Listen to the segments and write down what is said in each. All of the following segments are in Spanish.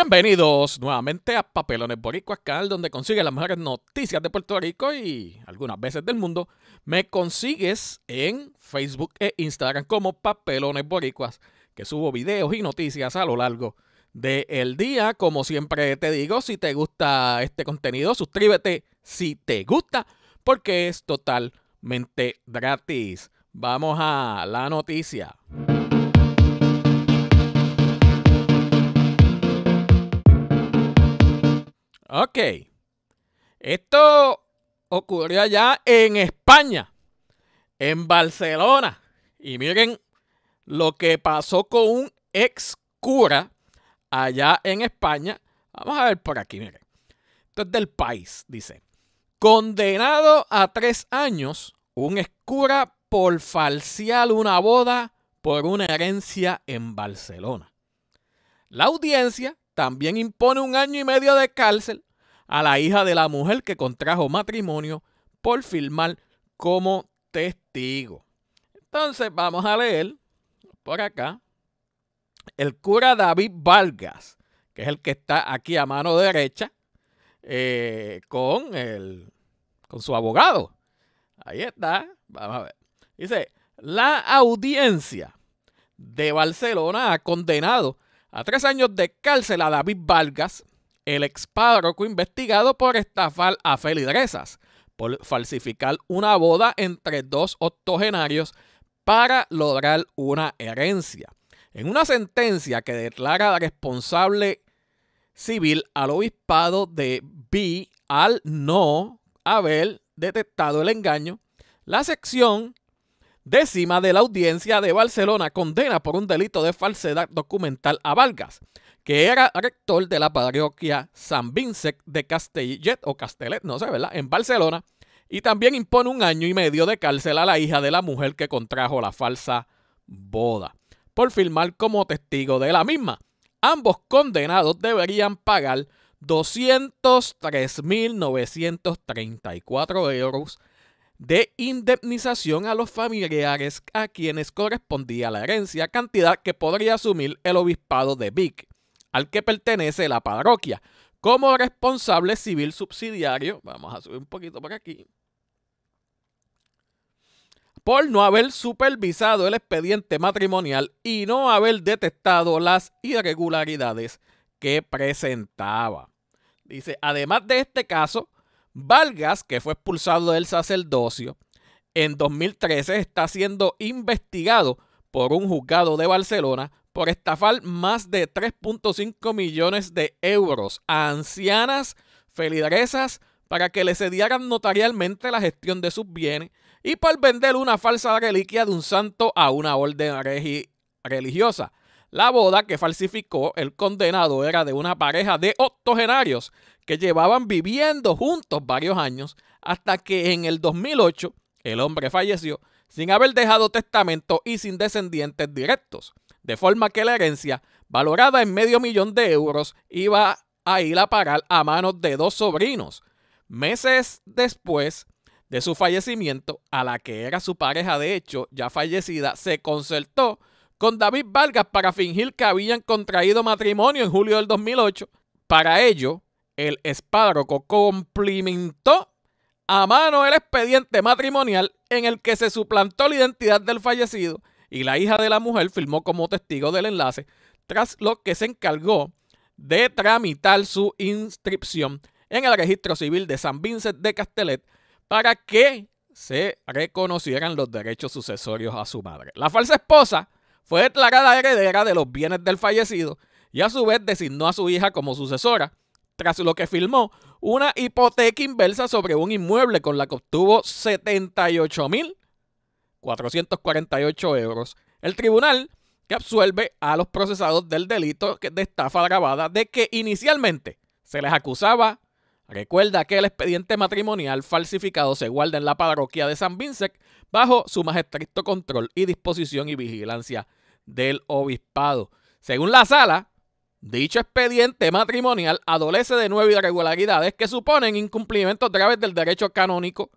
Bienvenidos nuevamente a Papelones Boricuas, canal donde consigues las mejores noticias de Puerto Rico y algunas veces del mundo. Me consigues en Facebook e Instagram como Papelones Boricuas, que subo videos y noticias a lo largo del día. Como siempre te digo, si te gusta este contenido, suscríbete si te gusta, porque es totalmente gratis. Vamos a la noticia. Ok. Esto ocurrió allá en España, en Barcelona. Y miren lo que pasó con un ex cura allá en España. Vamos a ver por aquí, miren. Esto es del país, dice. Condenado a tres años, un ex cura por falsear una boda por una herencia en Barcelona. La audiencia también impone un año y medio de cárcel a la hija de la mujer que contrajo matrimonio por firmar como testigo. Entonces vamos a leer por acá el cura David Vargas, que es el que está aquí a mano derecha, eh, con, el, con su abogado. Ahí está, vamos a ver. Dice, la audiencia de Barcelona ha condenado a tres años de cárcel a David Vargas, el ex investigado por estafar a Felidresas por falsificar una boda entre dos octogenarios para lograr una herencia. En una sentencia que declara responsable civil al obispado de B al no haber detectado el engaño, la sección décima de la audiencia de Barcelona condena por un delito de falsedad documental a Vargas, que era rector de la parroquia San Vincent de Castellet o Castellet, no sé, ¿verdad?, en Barcelona, y también impone un año y medio de cárcel a la hija de la mujer que contrajo la falsa boda, por firmar como testigo de la misma. Ambos condenados deberían pagar 203.934 euros de indemnización a los familiares a quienes correspondía la herencia, cantidad que podría asumir el obispado de Vic, al que pertenece la parroquia, como responsable civil subsidiario. Vamos a subir un poquito por aquí por no haber supervisado el expediente matrimonial y no haber detectado las irregularidades que presentaba. Dice, además de este caso, Vargas, que fue expulsado del sacerdocio, en 2013 está siendo investigado por un juzgado de Barcelona por estafar más de 3.5 millones de euros a ancianas feligresas para que le cedieran notarialmente la gestión de sus bienes y por vender una falsa reliquia de un santo a una orden religiosa. La boda que falsificó el condenado era de una pareja de octogenarios que llevaban viviendo juntos varios años hasta que en el 2008 el hombre falleció sin haber dejado testamento y sin descendientes directos, de forma que la herencia, valorada en medio millón de euros, iba a ir a parar a manos de dos sobrinos. Meses después de su fallecimiento, a la que era su pareja de hecho, ya fallecida, se concertó con David Vargas para fingir que habían contraído matrimonio en julio del 2008. Para ello, el espárroco cumplimentó a mano el expediente matrimonial en el que se suplantó la identidad del fallecido y la hija de la mujer firmó como testigo del enlace, tras lo que se encargó de tramitar su inscripción en el registro civil de San Vincent de Castellet para que se reconocieran los derechos sucesorios a su madre. La falsa esposa fue declarada heredera de los bienes del fallecido y a su vez designó a su hija como sucesora, tras lo que firmó una hipoteca inversa sobre un inmueble con la que obtuvo 78.448 euros. El tribunal que absuelve a los procesados del delito de estafa grabada de que inicialmente se les acusaba. Recuerda que el expediente matrimonial falsificado se guarda en la parroquia de San Vincent bajo su más estricto control y disposición y vigilancia del obispado. Según la sala, dicho expediente matrimonial adolece de nueve irregularidades que suponen incumplimientos graves del derecho canónico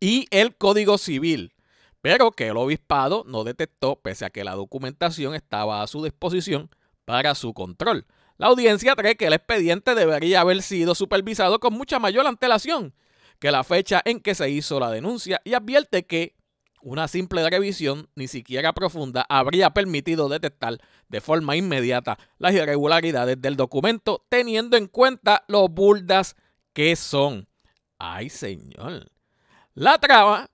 y el Código Civil, pero que el obispado no detectó pese a que la documentación estaba a su disposición para su control. La audiencia cree que el expediente debería haber sido supervisado con mucha mayor antelación que la fecha en que se hizo la denuncia y advierte que una simple revisión, ni siquiera profunda, habría permitido detectar de forma inmediata las irregularidades del documento, teniendo en cuenta los burdas que son. ¡Ay, señor! La trama,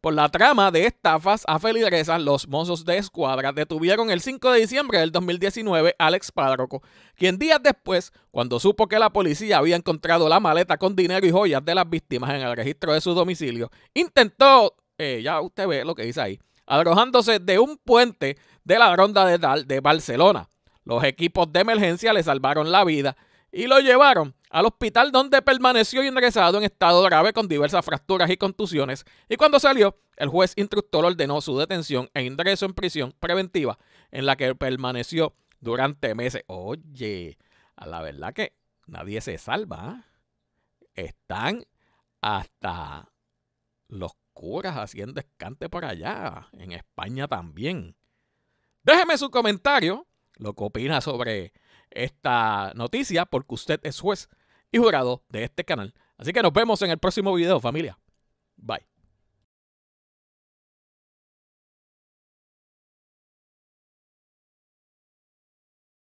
por la trama de estafas a feligresas, los mozos de escuadra detuvieron el 5 de diciembre del 2019 a Alex Párroco, quien días después, cuando supo que la policía había encontrado la maleta con dinero y joyas de las víctimas en el registro de su domicilio, intentó eh, ya usted ve lo que dice ahí, arrojándose de un puente de la ronda de, de Barcelona. Los equipos de emergencia le salvaron la vida y lo llevaron al hospital donde permaneció ingresado en estado grave con diversas fracturas y contusiones. Y cuando salió, el juez instructor ordenó su detención e ingreso en prisión preventiva, en la que permaneció durante meses. Oye, a la verdad que nadie se salva. ¿eh? Están hasta los curas haciendo escante por allá, en España también. Déjeme su comentario, lo que opina sobre esta noticia, porque usted es juez y jurado de este canal. Así que nos vemos en el próximo video, familia. Bye.